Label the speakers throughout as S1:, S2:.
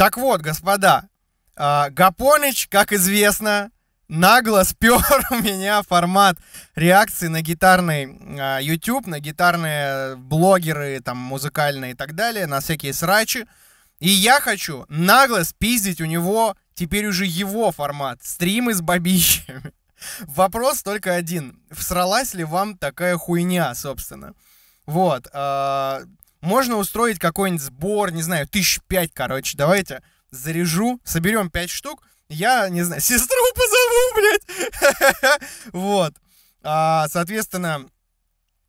S1: Так вот, господа, а, Гапоныч, как известно, нагло спер у меня формат реакции на гитарный а, YouTube, на гитарные блогеры, там, музыкальные и так далее, на всякие срачи. И я хочу нагло спиздить у него теперь уже его формат, стримы с бабищами. Вопрос только один. Всралась ли вам такая хуйня, собственно? Вот. А, можно устроить какой-нибудь сбор, не знаю, тысяч пять, короче, давайте заряжу, соберем пять штук, я, не знаю, сестру позову, блядь, вот. А, соответственно,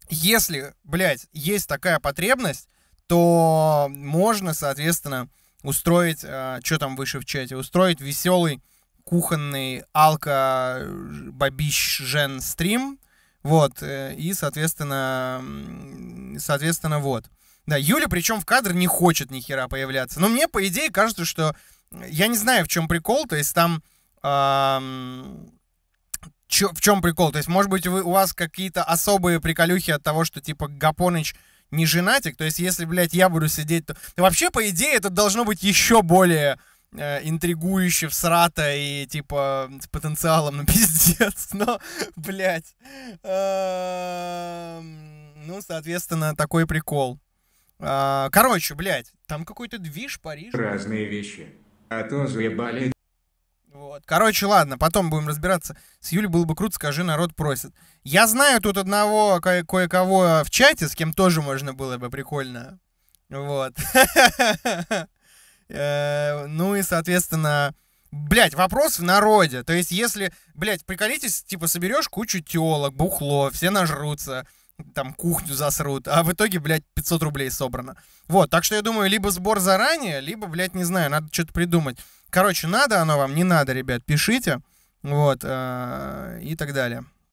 S1: если, блядь, есть такая потребность, то можно, соответственно, устроить, а, что там выше в чате, устроить веселый кухонный алко бабищ жен стрим, вот, э, и, соответственно, соответственно, вот. Да, Юля причем в кадр не хочет ни хера появляться. Но мне, по идее, кажется, что... Я не знаю, в чем прикол, то есть там... Эм... Чё, в чем прикол? То есть, может быть, вы, у вас какие-то особые приколюхи от того, что, типа, Гапоныч не женатик? То есть, если, блядь, я буду сидеть, то... вообще, по идее, это должно быть еще более э, интригующе, всрато и, типа, с потенциалом на пиздец. Но, блядь... Эм, ну, соответственно, такой прикол. А, короче, блядь, там какой-то движ Париж. Разные вещи. А то заебали. Вот. Короче, ладно, потом будем разбираться. С Юлей было бы круто, скажи, народ просит. Я знаю тут одного ко- кое-кого в чате, с кем тоже можно было бы прикольно. Вот. Э, ну и, соответственно, блять, вопрос в народе. То есть, если, блять, приколитесь, типа, соберешь кучу телок, бухло, все нажрутся там кухню засрут, а в итоге, блядь, 500 рублей собрано. Вот, так что я думаю, либо сбор заранее, либо, блядь, не знаю, надо что-то придумать. Короче, надо оно вам, не надо, ребят, пишите, вот, э, и так далее.